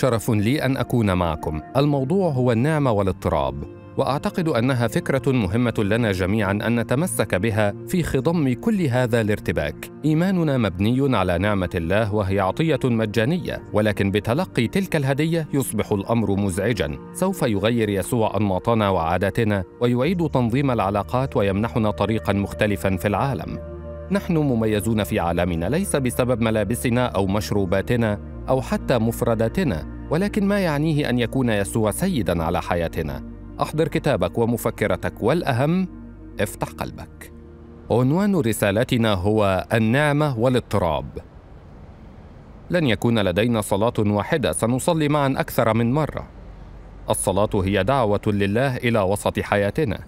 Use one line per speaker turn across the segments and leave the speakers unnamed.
شرف لي ان اكون معكم الموضوع هو النعمه والاضطراب واعتقد انها فكره مهمه لنا جميعا ان نتمسك بها في خضم كل هذا الارتباك ايماننا مبني على نعمه الله وهي عطيه مجانيه ولكن بتلقي تلك الهديه يصبح الامر مزعجا سوف يغير يسوع انماطنا وعاداتنا ويعيد تنظيم العلاقات ويمنحنا طريقا مختلفا في العالم نحن مميزون في عالمنا ليس بسبب ملابسنا او مشروباتنا أو حتى مفرداتنا ولكن ما يعنيه أن يكون يسوع سيدا على حياتنا أحضر كتابك ومفكرتك والأهم افتح قلبك عنوان رسالتنا هو النعمة والاضطراب لن يكون لدينا صلاة واحدة سنصلي معا أكثر من مرة الصلاة هي دعوة لله إلى وسط حياتنا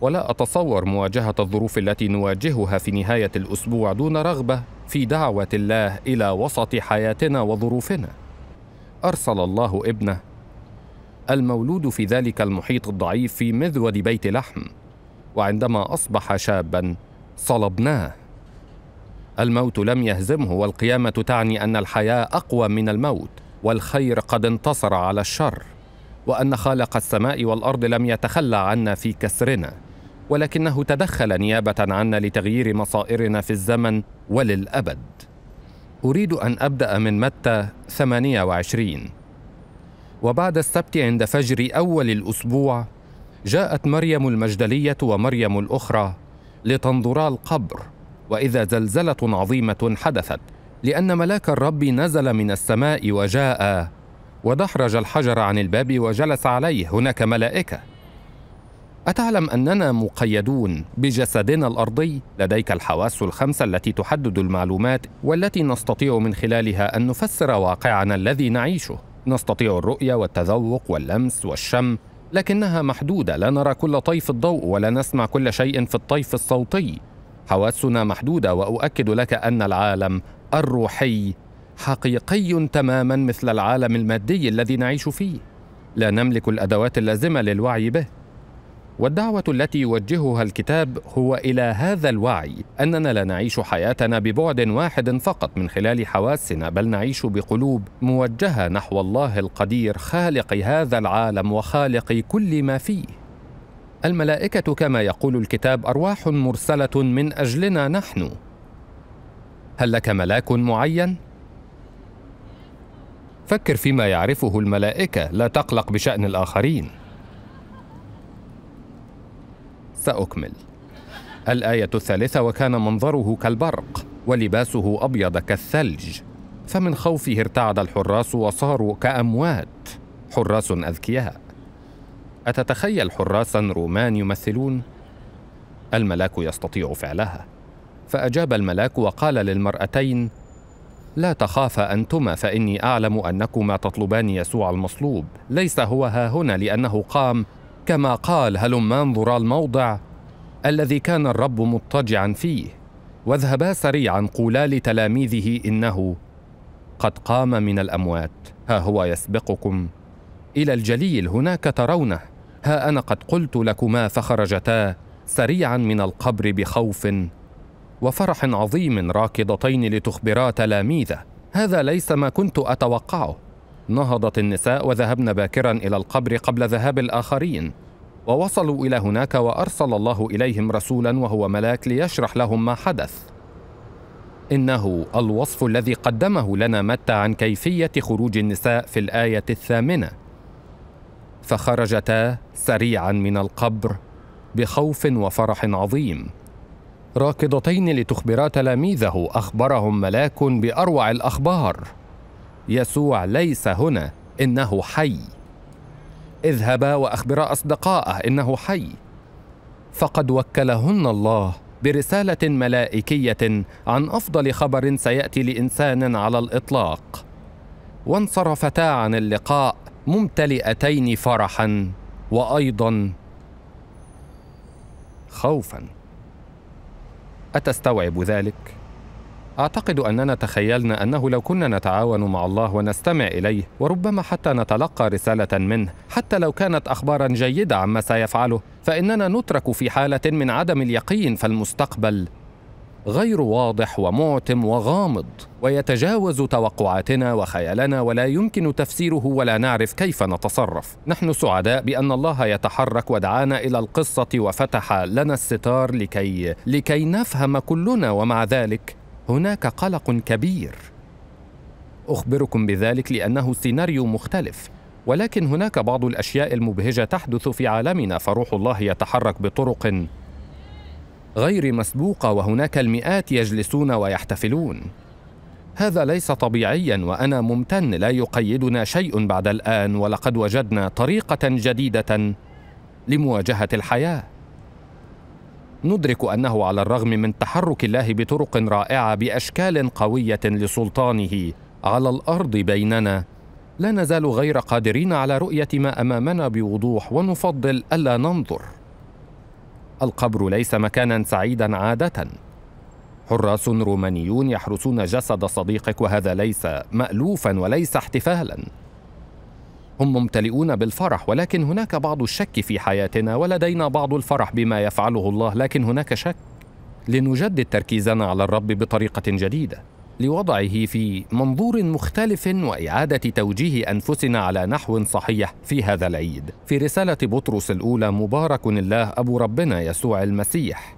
ولا أتصور مواجهة الظروف التي نواجهها في نهاية الأسبوع دون رغبة في دعوة الله إلى وسط حياتنا وظروفنا. أرسل الله ابنه المولود في ذلك المحيط الضعيف في مذود بيت لحم، وعندما أصبح شابا صلبناه. الموت لم يهزمه والقيامة تعني أن الحياة أقوى من الموت، والخير قد انتصر على الشر، وأن خالق السماء والأرض لم يتخلى عنا في كسرنا. ولكنه تدخل نيابة عنا لتغيير مصائرنا في الزمن وللأبد أريد أن أبدأ من متى 28 وبعد السبت عند فجر أول الأسبوع جاءت مريم المجدلية ومريم الأخرى لتنظرا القبر وإذا زلزلة عظيمة حدثت لأن ملاك الرب نزل من السماء وجاء ودحرج الحجر عن الباب وجلس عليه هناك ملائكه أتعلم أننا مقيدون بجسدنا الأرضي لديك الحواس الخمسة التي تحدد المعلومات والتي نستطيع من خلالها أن نفسر واقعنا الذي نعيشه نستطيع الرؤية والتذوق واللمس والشم لكنها محدودة لا نرى كل طيف الضوء ولا نسمع كل شيء في الطيف الصوتي حواسنا محدودة وأؤكد لك أن العالم الروحي حقيقي تماما مثل العالم المادي الذي نعيش فيه لا نملك الأدوات اللازمة للوعي به والدعوة التي يوجهها الكتاب هو إلى هذا الوعي أننا لا نعيش حياتنا ببعد واحد فقط من خلال حواسنا بل نعيش بقلوب موجهة نحو الله القدير خالق هذا العالم وخالق كل ما فيه. الملائكة كما يقول الكتاب أرواح مرسلة من أجلنا نحن. هل لك ملاك معين؟ فكر فيما يعرفه الملائكة لا تقلق بشأن الآخرين. سأكمل الآية الثالثة وكان منظره كالبرق ولباسه أبيض كالثلج فمن خوفه ارتعد الحراس وصاروا كأموات حراس أذكياء أتتخيل حراسا رومان يمثلون؟ الملاك يستطيع فعلها فأجاب الملاك وقال للمرأتين لا تخافا أنتما فإني أعلم أنكما تطلبان يسوع المصلوب ليس هو ها هنا لأنه قام كما قال هلما انظرا الموضع الذي كان الرب مضطجعا فيه واذهبا سريعا قولا لتلاميذه انه قد قام من الاموات ها هو يسبقكم الى الجليل هناك ترونه ها انا قد قلت لكما فخرجتا سريعا من القبر بخوف وفرح عظيم راكضتين لتخبرا تلاميذه هذا ليس ما كنت اتوقعه نهضت النساء وذهبن باكرا إلى القبر قبل ذهاب الآخرين ووصلوا إلى هناك وأرسل الله إليهم رسولا وهو ملاك ليشرح لهم ما حدث إنه الوصف الذي قدمه لنا متى عن كيفية خروج النساء في الآية الثامنة فخرجتا سريعا من القبر بخوف وفرح عظيم راكضتين لتخبرا تلاميذه اخبرهم ملاك باروع الاخبار يسوع ليس هنا انه حي اذهبا واخبرا اصدقائه انه حي فقد وكلهن الله برساله ملائكيه عن افضل خبر سياتي لانسان على الاطلاق وانصرفتا عن اللقاء ممتلئتين فرحا وايضا خوفا اتستوعب ذلك أعتقد أننا تخيلنا أنه لو كنا نتعاون مع الله ونستمع إليه وربما حتى نتلقى رسالة منه حتى لو كانت أخبارا جيدة عما سيفعله فإننا نترك في حالة من عدم اليقين فالمستقبل غير واضح ومعتم وغامض ويتجاوز توقعاتنا وخيالنا ولا يمكن تفسيره ولا نعرف كيف نتصرف نحن سعداء بان الله يتحرك ودعانا الى القصه وفتح لنا الستار لكي لكي نفهم كلنا ومع ذلك هناك قلق كبير اخبركم بذلك لانه سيناريو مختلف ولكن هناك بعض الاشياء المبهجه تحدث في عالمنا فروح الله يتحرك بطرق غير مسبوقه وهناك المئات يجلسون ويحتفلون هذا ليس طبيعيا وانا ممتن لا يقيدنا شيء بعد الان ولقد وجدنا طريقه جديده لمواجهه الحياه ندرك انه على الرغم من تحرك الله بطرق رائعه باشكال قويه لسلطانه على الارض بيننا لا نزال غير قادرين على رؤيه ما امامنا بوضوح ونفضل الا ننظر القبر ليس مكانا سعيدا عاده حراس رومانيون يحرسون جسد صديقك وهذا ليس مالوفا وليس احتفالا هم ممتلئون بالفرح ولكن هناك بعض الشك في حياتنا ولدينا بعض الفرح بما يفعله الله لكن هناك شك لنجدد تركيزنا على الرب بطريقه جديده لوضعه في منظور مختلف واعاده توجيه انفسنا على نحو صحيح في هذا العيد في رساله بطرس الاولى مبارك الله ابو ربنا يسوع المسيح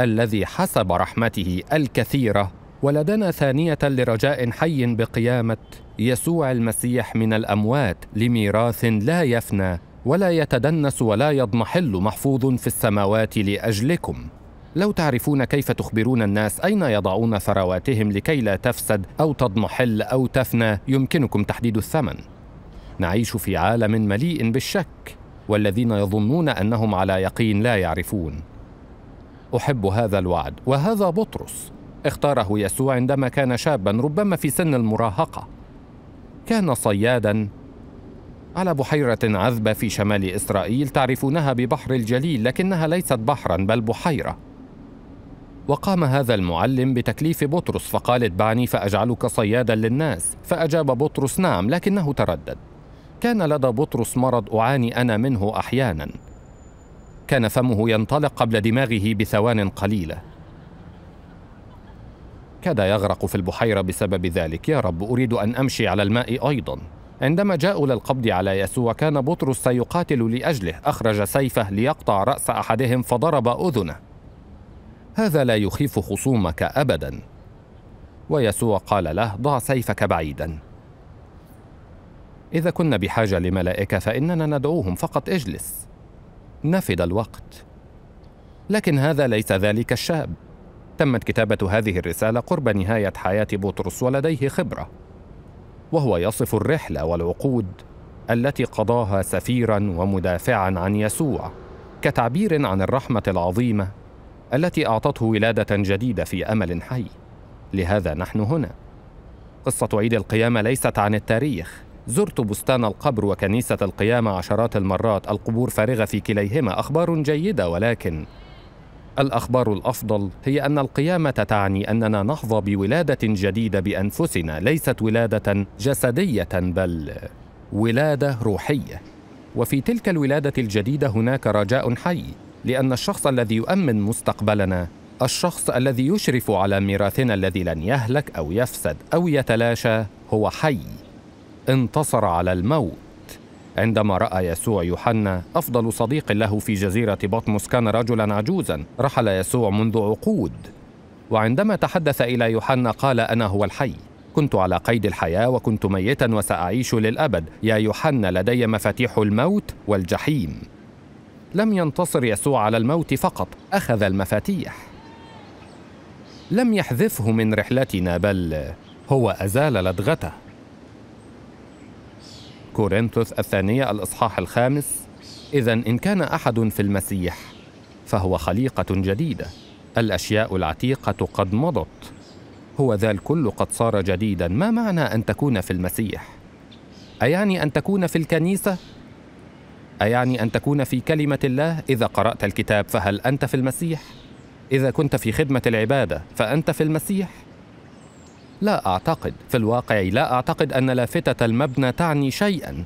الذي حسب رحمته الكثيره ولدنا ثانية لرجاء حي بقيامة يسوع المسيح من الأموات لميراث لا يفنى ولا يتدنس ولا يضمحل محفوظ في السماوات لأجلكم لو تعرفون كيف تخبرون الناس أين يضعون ثرواتهم لكي لا تفسد أو تضمحل أو تفنى يمكنكم تحديد الثمن نعيش في عالم مليء بالشك والذين يظنون أنهم على يقين لا يعرفون أحب هذا الوعد وهذا بطرس اختاره يسوع عندما كان شابا ربما في سن المراهقه كان صيادا على بحيره عذبه في شمال اسرائيل تعرفونها ببحر الجليل لكنها ليست بحرا بل بحيره وقام هذا المعلم بتكليف بطرس فقال اتبعني فاجعلك صيادا للناس فاجاب بطرس نعم لكنه تردد كان لدى بطرس مرض اعاني انا منه احيانا كان فمه ينطلق قبل دماغه بثوان قليله كاد يغرق في البحيرة بسبب ذلك يا رب أريد أن أمشي على الماء أيضا عندما جاءوا للقبض على يسوع كان بطرس سيقاتل لأجله أخرج سيفه ليقطع رأس أحدهم فضرب أذنه هذا لا يخيف خصومك أبدا ويسوع قال له ضع سيفك بعيدا إذا كنا بحاجة لملائكة فإننا ندعوهم فقط اجلس نفد الوقت لكن هذا ليس ذلك الشاب تمت كتابة هذه الرسالة قرب نهاية حياة بطرس ولديه خبرة وهو يصف الرحلة والعقود التي قضاها سفيرا ومدافعا عن يسوع كتعبير عن الرحمة العظيمة التي أعطته ولادة جديدة في أمل حي لهذا نحن هنا قصة عيد القيامة ليست عن التاريخ زرت بستان القبر وكنيسة القيامة عشرات المرات القبور فارغة في كليهما أخبار جيدة ولكن الأخبار الأفضل هي أن القيامة تعني أننا نحظى بولادة جديدة بأنفسنا ليست ولادة جسدية بل ولاده روحيه وفي تلك الولاده الجديده هناك رجاء حي لان الشخص الذي يؤمن مستقبلنا الشخص الذي يشرف على ميراثنا الذي لن يهلك او يفسد او يتلاشى هو حي انتصر على الموت عندما راى يسوع يوحنا افضل صديق له في جزيره بطمس كان رجلا عجوزا رحل يسوع منذ عقود وعندما تحدث الى يوحنا قال انا هو الحي كنت على قيد الحياه وكنت ميتا وساعيش للابد يا يوحنا لدي مفاتيح الموت والجحيم لم ينتصر يسوع على الموت فقط اخذ المفاتيح لم يحذفه من رحلتنا بل هو ازال لدغته كورنثوس الثانية الإصحاح الخامس إذا إن كان أحد في المسيح فهو خليقة جديدة الأشياء العتيقة قد مضت هو ذا الكل قد صار جديدا ما معنى أن تكون في المسيح؟ أيعني أن تكون في الكنيسة؟ أيعني أن تكون في كلمة الله إذا قرأت الكتاب فهل أنت في المسيح؟ إذا كنت في خدمة العبادة فأنت في المسيح؟ لا اعتقد في الواقع لا اعتقد ان لافتة المبنى تعني شيئا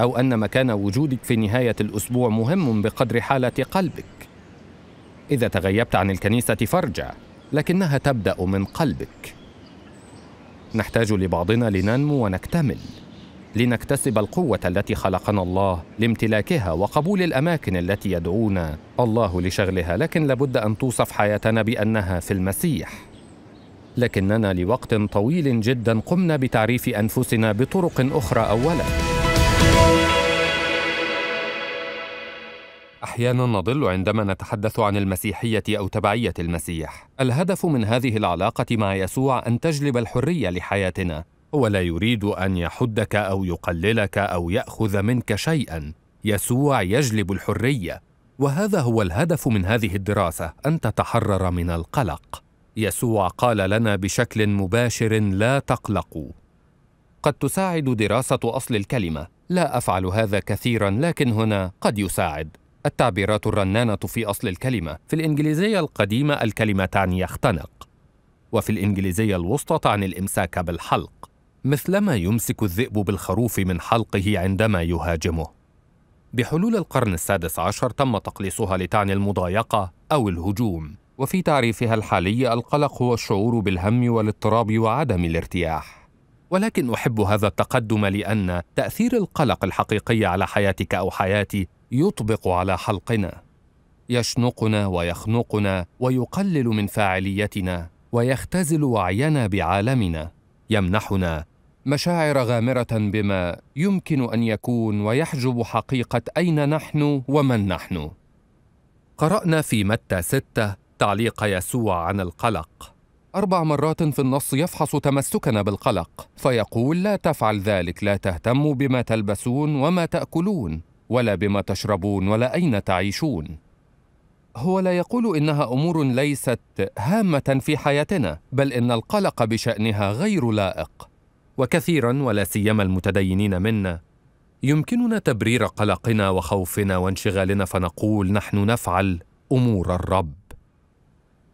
او ان مكان وجودك في نهاية الاسبوع مهم بقدر حالة قلبك اذا تغيبت عن الكنيسة فارجع لكنها تبدا من قلبك نحتاج لبعضنا لننمو ونكتمل لنكتسب القوه التي خلقنا الله لامتلاكها وقبول الاماكن التي يدعونا الله لشغلها لكن لابد ان توصف حياتنا بانها في المسيح لكننا لوقت طويل جدا قمنا بتعريف انفسنا بطرق اخرى اولا احيانا نضل عندما نتحدث عن المسيحيه او تبعيه المسيح الهدف من هذه العلاقه مع يسوع ان تجلب الحريه لحياتنا هو لا يريد ان يحدك او يقللك او ياخذ منك شيئا يسوع يجلب الحريه وهذا هو الهدف من هذه الدراسه ان تتحرر من القلق يسوع قال لنا بشكل مباشر لا تقلقوا قد تساعد دراسه اصل الكلمه لا افعل هذا كثيرا لكن هنا قد يساعد التعبيرات الرنانه في اصل الكلمه في الانجليزيه القديمه الكلمه تعني يختنق وفي الانجليزيه الوسطى تعني الامساك بالحلق مثلما يمسك الذئب بالخروف من حلقه عندما يهاجمه بحلول القرن السادس عشر تم تقليصها لتعني المضايقه او الهجوم وفي تعريفها الحالي القلق هو الشعور بالهم والاضطراب وعدم الارتياح ولكن احب هذا التقدم لان تاثير القلق الحقيقي على حياتك او حياتي يطبق على حلقنا يشنقنا ويخنقنا ويقلل من فاعليتنا ويختزل وعينا بعالمنا يمنحنا مشاعر غامره بما يمكن ان يكون ويحجب حقيقه اين نحن ومن نحن قرانا في متى سته تعليق يسوع عن القلق أربع مرات في النص يفحص تمسكنا بالقلق فيقول لا تفعل ذلك لا تهتموا بما تلبسون وما تأكلون ولا بما تشربون ولا أين تعيشون هو لا يقول إنها أمور ليست هامة في حياتنا بل إن القلق بشأنها غير لائق وكثيرا ولا سيما المتدينين منا يمكننا تبرير قلقنا وخوفنا وانشغالنا فنقول نحن نفعل امور الرب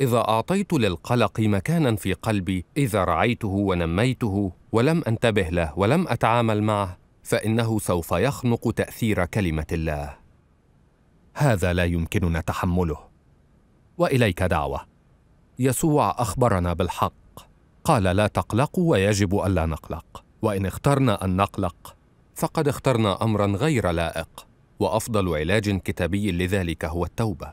إذا أعطيت للقلق مكانا في قلبي إذا رعيته ونميته ولم أنتبه له ولم أتعامل معه فإنه سوف يخنق تأثير كلمة الله هذا لا يمكننا تحمله واليك دعوه يسوع اخبرنا بالحق قال لا تقلقوا ويجب الا نقلق وان اخترنا ان نقلق فقد اخترنا امرا غير لائق وافضل علاج كتابي لذلك هو التوبه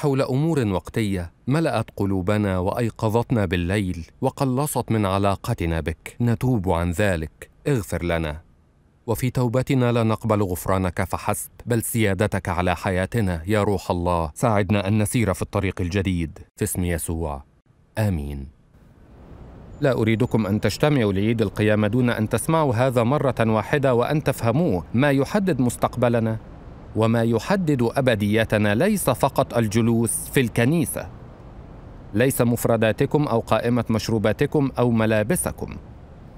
حول امور وقتيه ملات قلوبنا وايقظتنا بالليل وقلصت من علاقتنا بك نتوب عن ذلك اغفر لنا وفي توبتنا لا نقبل غفرانك فحسب بل سيادتك على حياتنا يا روح الله ساعدنا ان نسير في الطريق الجديد في اسم يسوع امين لا أريدكم أن تجتمعوا لعيد القيامة دون أن تسمعوا هذا مرة واحدة وأن تفهموه ما يحدد مستقبلنا وما يحدد ابديتنا ليس فقط الجلوس في الكنيسه ليس مفرداتكم او قائمه مشروباتكم او ملابسكم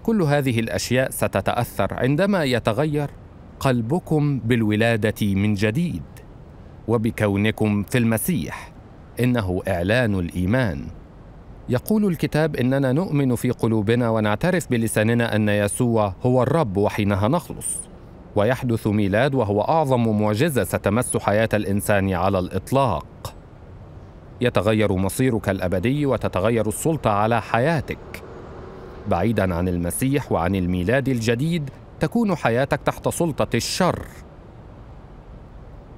كل هذه الاشياء ستتاثر عندما يتغير قلبكم بالولاده من جديد وبكونكم في المسيح انه اعلان الايمان يقول الكتاب اننا نؤمن في قلوبنا ونعترف بلساننا ان يسوع هو الرب وحينها نخلص ويحدث ميلاد وهو أعظم معجزة ستمس حياة الإنسان على الإطلاق يتغير مصيرك الأبدي وتتغير السلطة على حياتك بعيداً عن المسيح وعن الميلاد الجديد تكون حياتك تحت سلطة الشر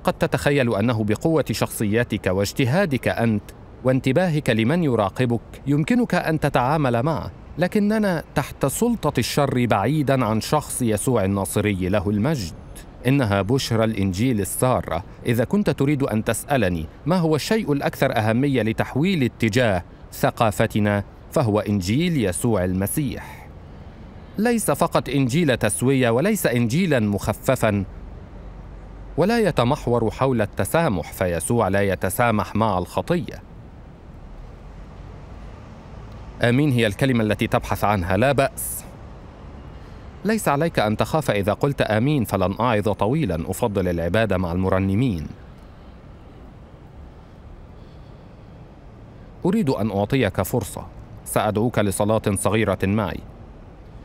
قد تتخيل أنه بقوة شخصيتك واجتهادك أنت وانتباهك لمن يراقبك يمكنك أن تتعامل معه لكننا تحت سلطة الشر بعيدا عن شخص يسوع الناصري له المجد إنها بشرى الإنجيل السارة إذا كنت تريد أن تسألني ما هو الشيء الأكثر أهمية لتحويل اتجاه ثقافتنا فهو إنجيل يسوع المسيح ليس فقط إنجيل تسوية وليس إنجيلا مخففا ولا يتمحور حول التسامح فيسوع لا يتسامح مع الخطيه آمين هي الكلمة التي تبحث عنها لا بأس ليس عليك أن تخاف إذا قلت آمين فلن أعظ طويلا أفضل العبادة مع المرنمين أريد أن أعطيك فرصة سأدعوك لصلاة صغيرة معي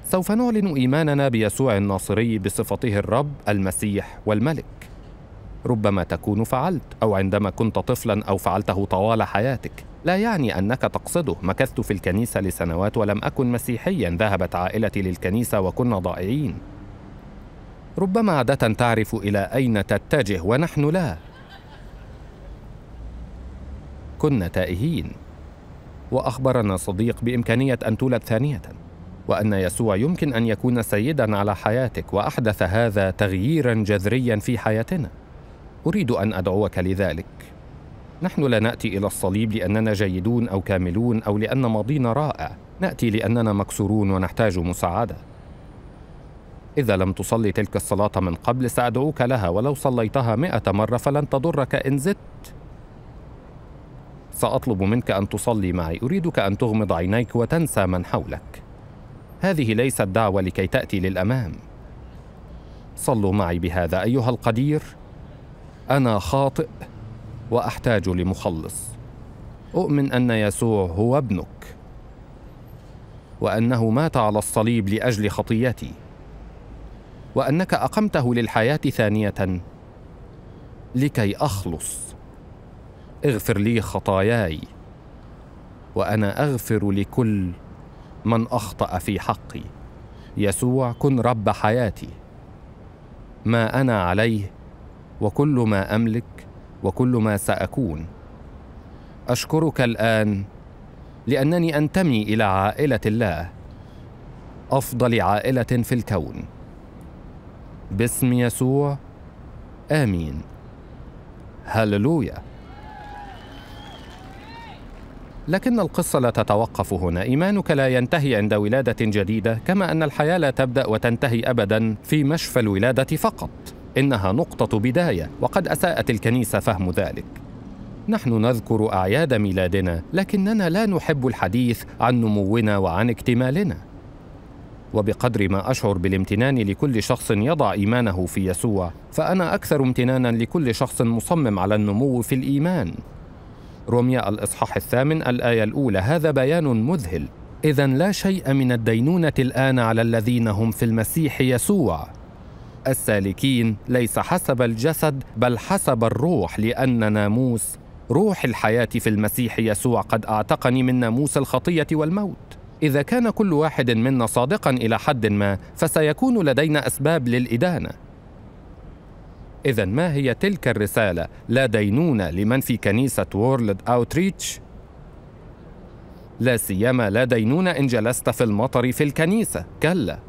سوف نعلن إيماننا بيسوع الناصري بصفته الرب المسيح والملك ربما تكون فعلت أو عندما كنت طفلا أو فعلته طوال حياتك لا يعني أنك تقصده مكثت في الكنيسة لسنوات ولم أكن مسيحيا ذهبت عائلتي للكنيسة وكنا ضائعين ربما عادة تعرف إلى أين تتجه ونحن لا كنا تائهين وأخبرنا صديق بإمكانية أن تولد ثانية وأن يسوع يمكن أن يكون سيدا على حياتك وأحدث هذا تغييرا جذريا في حياتنا أريد أن أدعوك لذلك نحن لا نأتي إلى الصليب لأننا جيدون أو كاملون أو لأن ماضينا رائع نأتي لأننا مكسورون ونحتاج مساعدة إذا لم تصلي تلك الصلاة من قبل سأدعوك لها ولو صليتها مئة مرة فلن تضرك إن زدت سأطلب منك أن تصلي معي أريدك أن تغمض عينيك وتنسى من حولك هذه ليست دعوة لكي تأتي للأمام صلوا معي بهذا أيها القدير انا خاطئ واحتاج لمخلص اؤمن ان يسوع هو ابنك وانه مات على الصليب لاجل خطيتي وانك اقمته للحياه ثانيه لكي اخلص اغفر لي خطاياي وانا اغفر لكل من اخطا في حقي يسوع كن رب حياتي ما انا عليه وكل ما املك وكل ما ساكون اشكرك الان لانني انتمي الى عائله الله افضل عائله في الكون باسم يسوع امين هللويا لكن القصة لا تتوقف هنا، إيمانك لا ينتهي عند ولادة جديدة، كما أن الحياة لا تبدأ وتنتهي أبداً في مشفى الولادة فقط. إنها نقطة بداية وقد أساءت الكنيسة فهم ذلك نحن نذكر أعياد ميلادنا لكننا لا نحب الحديث عن نمونا وعن اكتمالنا وبقدر ما أشعر بالامتنان لكل شخص يضع إيمانه في يسوع فأنا أكثر امتنانا لكل شخص مصمم على النمو في الإيمان رمية الإصحاح الثامن الآية الأولى هذا بيان مذهل إذا لا شيء من الدينونة الآن على الذين هم في المسيح يسوع السالكين ليس حسب الجسد بل حسب الروح لأن ناموس روح الحياة في المسيح يسوع قد أعتقني من ناموس الخطية والموت إذا كان كل واحد منا صادقا إلى حد ما فسيكون لدينا أسباب للإدانة إذا ما هي تلك الرسالة لا دينونة لمن في كنيسة وورلد أوتريتش؟ لا سيما لا دينونة إن جلست في المطر في الكنيسة كلا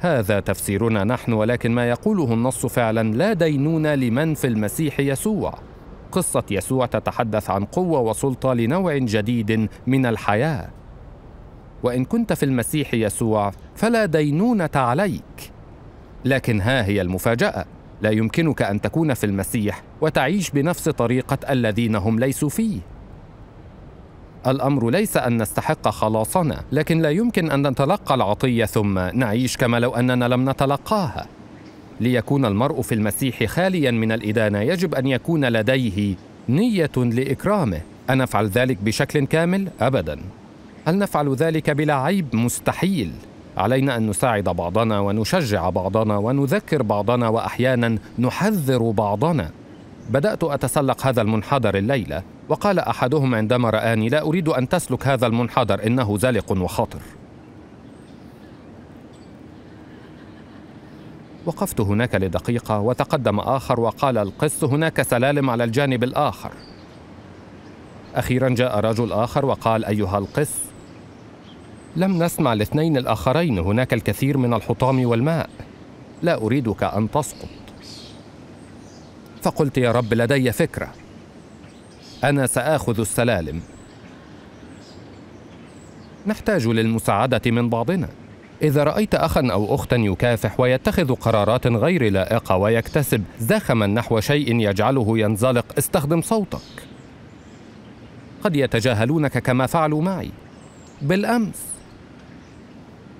هذا تفسيرنا نحن ولكن ما يقوله النص فعلا لا دينون لمن في المسيح يسوع قصة يسوع تتحدث عن قوة وسلطة لنوع جديد من الحياة وإن كنت في المسيح يسوع فلا دينونة عليك لكن ها هي المفاجأة لا يمكنك أن تكون في المسيح وتعيش بنفس طريقة الذين هم ليسوا فيه الأمر ليس أن نستحق خلاصنا لكن لا يمكن أن نتلقى العطية ثم نعيش كما لو أننا لم نتلقاها ليكون المرء في المسيح خاليا من الإدانة يجب أن يكون لديه نية لإكرامه أنفعل ذلك بشكل كامل؟ أبدا هل نفعل ذلك بلا عيب؟ مستحيل علينا ان نساعد بعضنا ونشجع بعضنا ونذكر بعضنا واحيانا نحذر بعضنا بدأت أتسلق هذا المنحدر الليلة وقال أحدهم عندما رآني لا أريد أن تسلك هذا المنحدر إنه زلق وخطر وقفت هناك لدقيقة وتقدم آخر وقال القس هناك سلالم على الجانب الآخر أخيرا جاء رجل آخر وقال أيها القس لم نسمع الاثنين الآخرين هناك الكثير من الحطام والماء لا أريدك أن تسقط فقلت يا رب لدي فكرة أنا سآخذ السلالم نحتاج للمساعدة من بعضنا إذا رأيت أخا أو أختا يكافح ويتخذ قرارات غير لائقة ويكتسب زخما نحو شيء يجعله ينزلق استخدم صوتك قد يتجاهلونك كما فعلوا معي بالأمس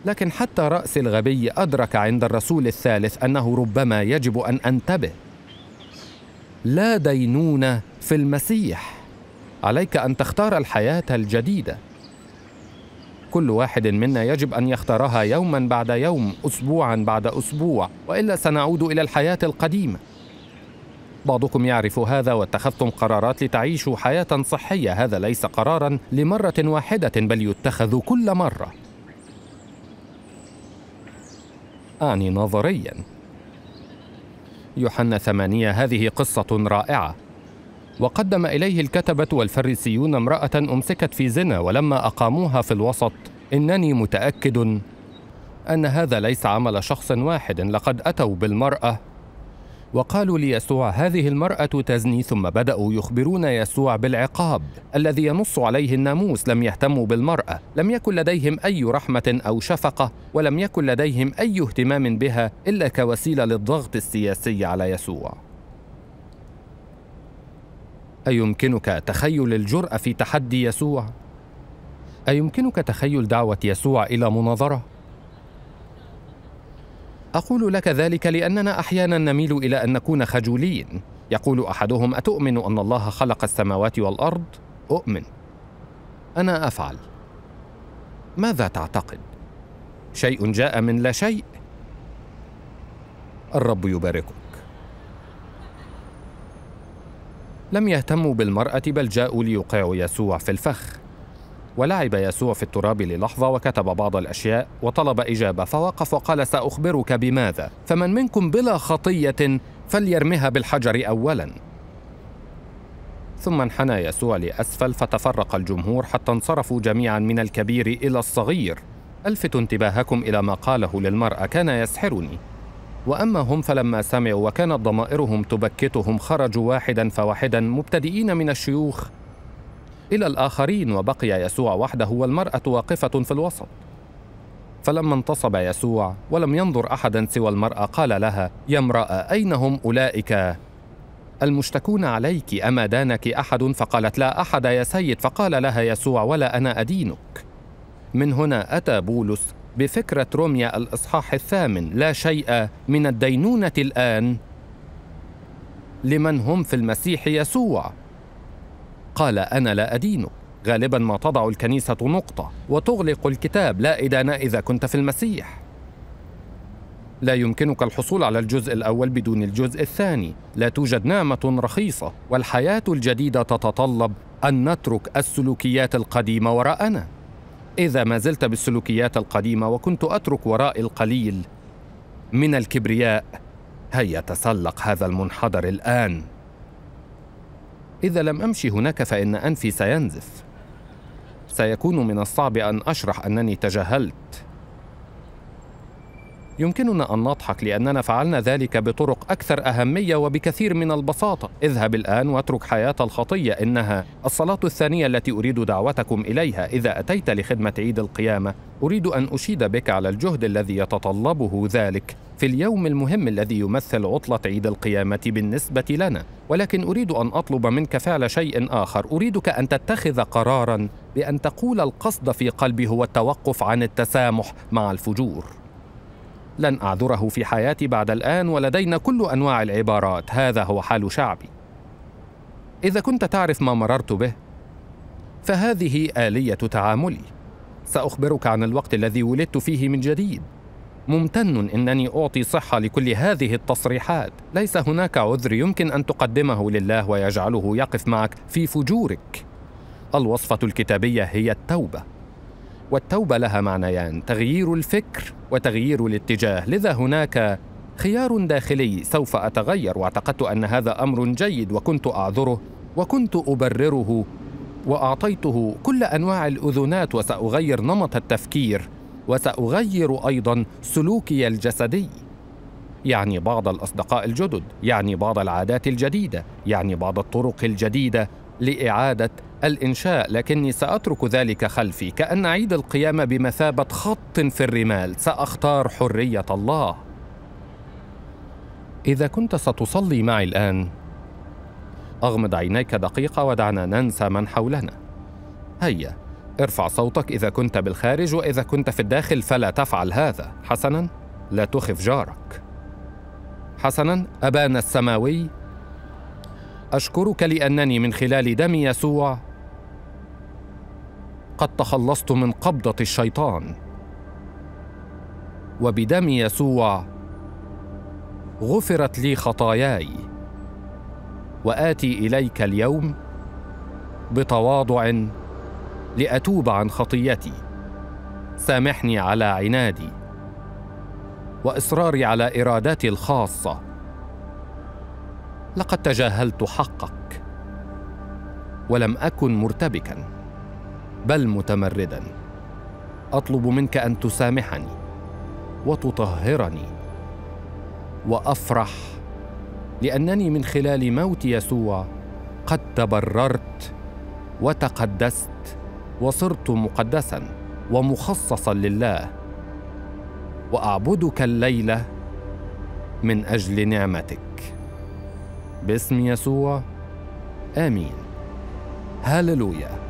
لكن حتى رأس الغبي أدرك عند الرسول الثالث أنه ربما يجب أن أنتبه لا دينونه في المسيح عليك ان تختار الحياه الجديده كل واحد منا يجب ان يختارها يوما بعد يوم اسبوعا بعد اسبوع والا سنعود الى الحياه القديمه بعضكم يعرف هذا واتخذتم قرارات لتعيشوا حياه صحيه هذا ليس قرارا لمره واحده بل يتخذ كل مره اعني نظريا يوحنا ثمانية هذه قصة رائعة وقدم إليه الكتبة والفريسيون امرأة أمسكت في زنا ولما أقاموها في الوسط إنني متأكد أن هذا ليس عمل شخص واحد لقد أتوا بالمرأة وقالوا ليسوع هذه المرأة تزني ثم بدأوا يخبرون يسوع بالعقاب الذي ينص عليه الناموس لم يهتموا بالمرأة لم يكن لديهم أي رحمة أو شفقة ولم يكن لديهم أي اهتمام بها إلا كوسيلة للضغط السياسي على يسوع أيمكنك تخيل الجرأة في تحدي يسوع؟ أيمكنك تخيل دعوة يسوع إلى مناظرة؟ أقول لك ذلك لأننا أحيانا نميل إلى أن نكون خجولين يقول أحدهم أتؤمن أن الله خلق السماوات والأرض؟ أؤمن أنا أفعل ماذا تعتقد؟ شيء جاء من لا شيء الرب يباركك لم يهتموا بالمرأة بل جاءوا ليوقعوا يسوع في الفخ ولعب يسوع في التراب للحظة وكتب بعض الأشياء وطلب إجابة فوقف وقال سأخبرك بماذا فمن منكم بلا خطية فليرمها بالحجر أولا ثم انحنى يسوع لأسفل فتفرق الجمهور حتى انصرفوا جميعا من الكبير إلى الصغير ألفت انتباهكم إلى ما قاله للمرأة كان يسحرني واما هم فلما سمعوا وكانت ضمائرهم تبكتهم خرجوا واحدا فواحدا مبتدئين من الشيوخ إلى الآخرين وبقي يسوع وحده والمرأة واقفة في الوسط فلما انتصب يسوع ولم ينظر أحدا سوى المرأة قال لها يا امرأة أين هم أولئك المشتكون عليك أما دانك أحد فقالت لا أحد يا سيد فقال لها يسوع ولا أنا أدينك من هنا أتى بولس بفكرة روميا الإصحاح الثامن لا شيء من الدينونة الآن لمن هم في المسيح يسوع قال أنا لا أدينه غالبا ما تضع الكنيسة نقطة وتغلق الكتاب لا إدانة إذا كنت في المسيح لا يمكنك الحصول على الجزء الأول بدون الجزء الثاني لا توجد نعمة رخيصة والحياة الجديدة تتطلب أن نترك السلوكيات القديمة وراءنا إذا ما زلت بالسلوكيات القديمة وكنت أترك وراء القليل من الكبرياء هيا تسلق هذا المنحدر الآن إذا لم أمشي هناك فإن أنفي سينزف سيكون من الصعب أن أشرح أنني تجاهلت يمكننا أن نضحك لأننا فعلنا ذلك بطرق أكثر أهمية وبكثير من البساطة اذهب الآن واترك حياة الخطية إنها الصلاة الثانية التي أريد دعوتكم إليها إذا أتيت لخدمة عيد القيامة أريد أن أشيد بك على الجهد الذي يتطلبه ذلك في اليوم المهم الذي يمثل عطلة عيد القيامة بالنسبة لنا، ولكن أريد أن أطلب منك فعل شيء آخر، أريدك أن تتخذ قراراً بأن تقول القصد في قلبي هو التوقف عن التسامح مع الفجور. لن أعذره في حياتي بعد الآن ولدينا كل أنواع العبارات هذا هو حال شعبي إذا كنت تعرف ما مررت به فهذه آلية تعاملي سأخبرك عن الوقت الذي ولدت فيه من جديد ممتن انني اعطي صحه لكل هذه التصريحات ليس هناك عذر يمكن ان تقدمه لله ويجعله يقف معك في فجورك الوصفه الكتابيه هي التوبه والتوبه لها معنيان تغيير الفكر وتغيير الاتجاه لذا هناك خيار داخلي سوف اتغير واعتقدت ان هذا امر جيد وكنت اعذره وكنت ابرره واعطيته كل انواع الاذونات وساغير نمط التفكير وساغير ايضا سلوكي الجسدي يعني بعض الاصدقاء الجدد يعني بعض العادات الجديده يعني بعض الطرق الجديده لاعاده الإنشاء لكني سأترك ذلك خلفي كأن عيد القيامة بمثابة خط في الرمال سأختار حرية الله إذا كنت ستصلي معي الآن أغمض عينيك دقيقة ودعنا ننسى من حولنا هيا ارفع صوتك إذا كنت بالخارج وإذا كنت في الداخل فلا تفعل هذا حسنا لا تخف جارك حسنا أبانا السماوي أشكرك لأنني من خلال دم يسوع قد تخلصت من قبضه الشيطان وبدم يسوع غفرت لي خطاياي واتي اليك اليوم بتواضع لاتوب عن خطيتي سامحني على عنادي واصراري على ارادتي الخاصه لقد تجاهلت حقك ولم اكن مرتبكا بل متمردا اطلب منك ان تسامحني وتطهرني وافرح لانني من خلال موت يسوع قد تبررت وتقدست وصرت مقدسا ومخصصا لله واعبدك الليله من اجل نعمتك باسم يسوع امين هللويا